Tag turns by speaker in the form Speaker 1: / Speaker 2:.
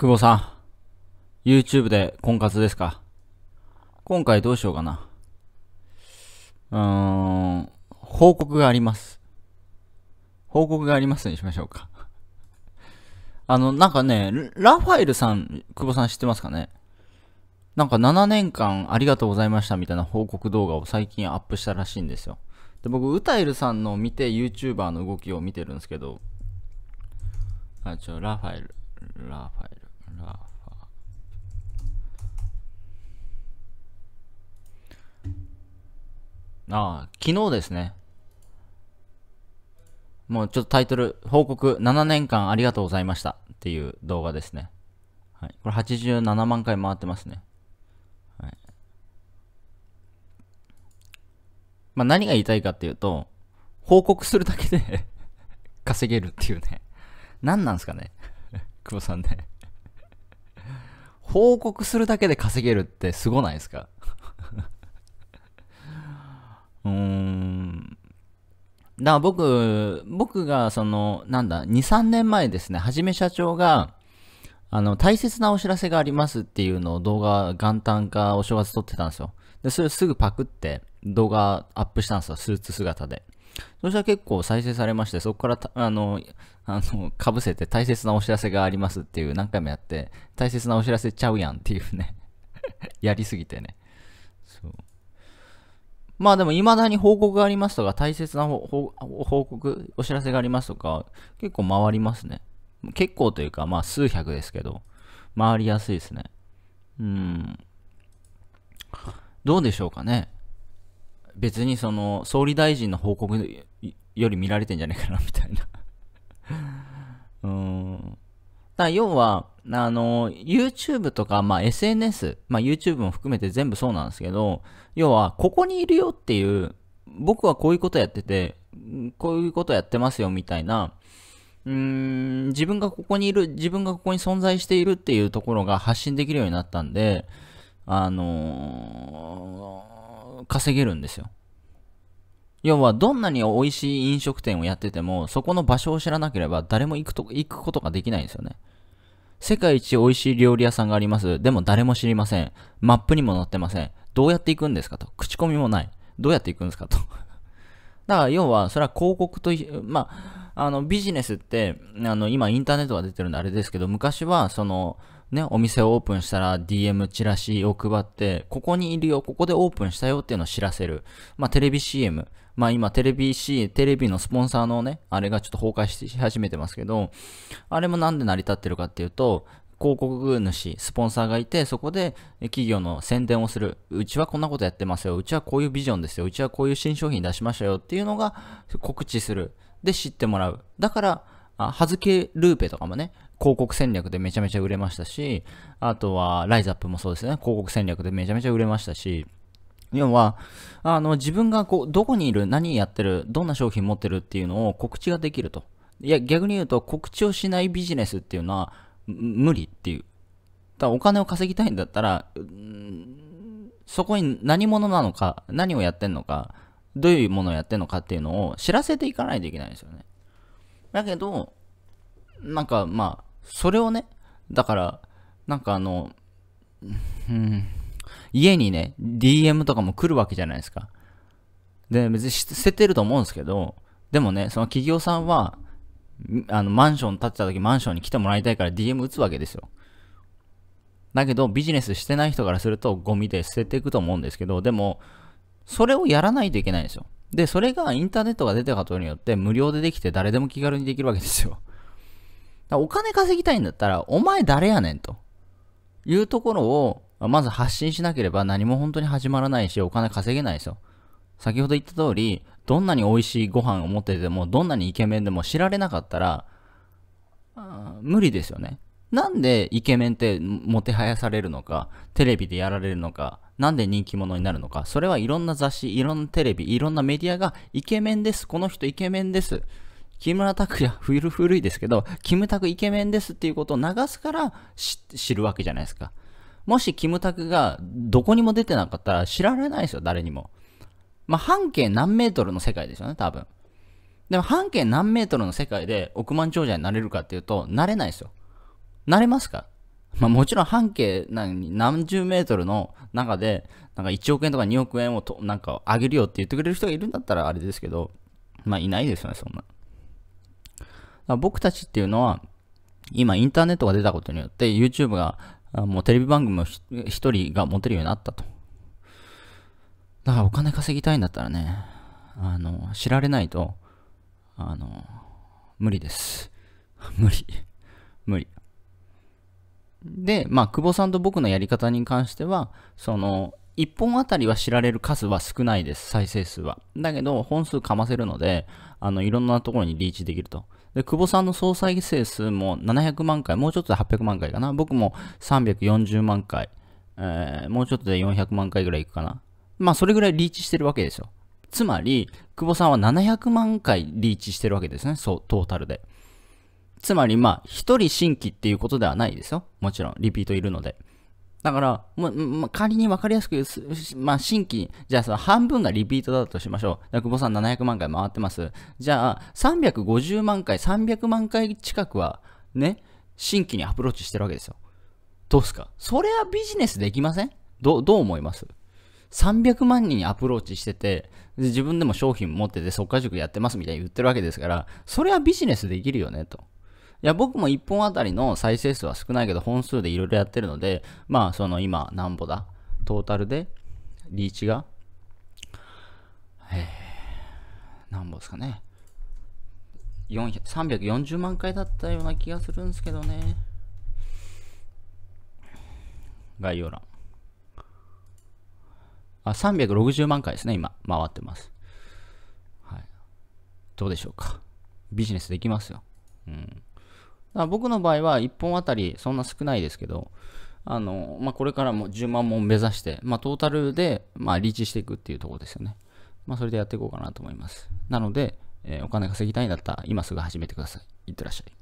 Speaker 1: 久保さん、YouTube で婚活ですか今回どうしようかな。うーん、報告があります。報告がありますにしましょうか。あの、なんかね、ラファエルさん、久保さん知ってますかねなんか7年間ありがとうございましたみたいな報告動画を最近アップしたらしいんですよ。で、僕、歌えるさんの見て YouTuber の動きを見てるんですけど、あ、ちょ、ラファエル、ラファエル。ラファああ、昨日ですね。もうちょっとタイトル、報告7年間ありがとうございましたっていう動画ですね。はい。これ87万回回ってますね。はい。まあ何が言いたいかっていうと、報告するだけで 稼げるっていうね。何なんすかね久保さんね報告するだけで稼げるってすごないですか うーん。だから僕、僕がその、なんだ、2、3年前ですね、はじめ社長が、あの、大切なお知らせがありますっていうのを動画、元旦かお正月撮ってたんですよ。で、それすぐパクって動画アップしたんですよ、スーツ姿で。そしたら結構再生されまして、そこからあの、あの、かぶせて大切なお知らせがありますっていう何回もやって、大切なお知らせちゃうやんっていうね やりすぎてね。そう。まあでも、未だに報告がありますとか、大切な報告、お知らせがありますとか、結構回りますね。結構というか、まあ数百ですけど、回りやすいですね。うん。どうでしょうかね。別にその、総理大臣の報告より見られてんじゃねえかな、みたいなだ要は、あの、YouTube とか、まあ、SNS、まあ、YouTube も含めて全部そうなんですけど、要は、ここにいるよっていう、僕はこういうことやってて、こういうことやってますよみたいな、うーん、自分がここにいる、自分がここに存在しているっていうところが発信できるようになったんで、あのー、稼げるんですよ。要はどんなに美味しい飲食店をやってても、そこの場所を知らなければ誰も行くと、行くことができないんですよね。世界一美味しい料理屋さんがあります。でも誰も知りません。マップにも載ってません。どうやって行くんですかと。口コミもない。どうやって行くんですかと。だから要は、それは広告と、まあ、あの、ビジネスって、あの、今インターネットが出てるんであれですけど、昔は、その、ね、お店をオープンしたら DM チラシを配って、ここにいるよ、ここでオープンしたよっていうのを知らせる。まあ、テレビ CM。まあ、今、テレビ C、テレビのスポンサーのね、あれがちょっと崩壊し始めてますけど、あれもなんで成り立ってるかっていうと、広告主、スポンサーがいて、そこで企業の宣伝をする。うちはこんなことやってますよ。うちはこういうビジョンですよ。うちはこういう新商品出しましたよっていうのが告知する。で、知ってもらう。だから、あはずけルーペとかもね、広告戦略でめちゃめちゃ売れましたし、あとは、ライズアップもそうですね。広告戦略でめちゃめちゃ売れましたし、要は、あの、自分がこう、どこにいる、何やってる、どんな商品持ってるっていうのを告知ができると。いや、逆に言うと、告知をしないビジネスっていうのは、無理っていう。だお金を稼ぎたいんだったら、そこに何者なのか、何をやってんのか、どういうものをやってんのかっていうのを知らせていかないといけないんですよね。だけど、なんかまあ、それをね、だから、なんかあの、家にね、DM とかも来るわけじゃないですか。で、別に捨ててると思うんですけど、でもね、その企業さんは、あの、マンション建てた時マンションに来てもらいたいから DM 打つわけですよ。だけど、ビジネスしてない人からするとゴミで捨てていくと思うんですけど、でも、それをやらないといけないんですよ。で、それがインターネットが出てることによって無料でできて誰でも気軽にできるわけですよ。お金稼ぎたいんだったら、お前誰やねんと。いうところを、まず発信しなければ何も本当に始まらないし、お金稼げないですよ。先ほど言った通り、どんなに美味しいご飯を持ってても、どんなにイケメンでも知られなかったら、無理ですよね。なんでイケメンってもてはやされるのか、テレビでやられるのか、なんで人気者になるのか、それはいろんな雑誌、いろんなテレビ、いろんなメディアがイケメンです、この人イケメンです、木村拓哉、古いですけど、キムタクイケメンですっていうことを流すから知るわけじゃないですか。もしキムタクがどこにも出てなかったら知られないですよ、誰にも。まあ、半径何メートルの世界ですよね、多分。でも半径何メートルの世界で億万長者になれるかっていうと、なれないですよ。なれますかまあ、もちろん半径何十メートルの中で、なんか1億円とか2億円をとなんかあげるよって言ってくれる人がいるんだったらあれですけど、まあいないですよね、そんな。僕たちっていうのは、今インターネットが出たことによって YouTube がもうテレビ番組を一人が持てるようになったと。だからお金稼ぎたいんだったらね、あの、知られないと、あの、無理です。無理。無理。で、まあ、久保さんと僕のやり方に関しては、その、1本あたりは知られる数は少ないです、再生数は。だけど、本数かませるので、あの、いろんなところにリーチできると。で、久保さんの総再生数も700万回、もうちょっとで800万回かな。僕も340万回、えー、もうちょっとで400万回ぐらいいくかな。まあ、それぐらいリーチしてるわけですよ。つまり、久保さんは700万回リーチしてるわけですね。そう、トータルで。つまり、まあ、一人新規っていうことではないですよ。もちろん、リピートいるので。だから、もまあ、仮に分かりやすく、まあ、新規、じゃあその半分がリピートだとしましょう。久保さん700万回回ってます。じゃあ、350万回、300万回近くは、ね、新規にアプローチしてるわけですよ。どうすかそれはビジネスできませんどどう思います300万人アプローチしてて、自分でも商品持ってて、即か塾やってますみたいに言ってるわけですから、それはビジネスできるよね、と。いや、僕も1本あたりの再生数は少ないけど、本数でいろいろやってるので、まあ、その今、なんぼだトータルで、リーチが、えー、なんぼですかね。340万回だったような気がするんですけどね。概要欄。あ、360万回ですね、今、回ってます。はい。どうでしょうか。ビジネスできますよ。うん。だ僕の場合は1本あたりそんな少ないですけど、あの、まあ、これからも10万本目指して、まあ、トータルで、まあ、リーチしていくっていうところですよね。まあ、それでやっていこうかなと思います。なので、えー、お金稼ぎたいんだったら、今すぐ始めてください。いってらっしゃい。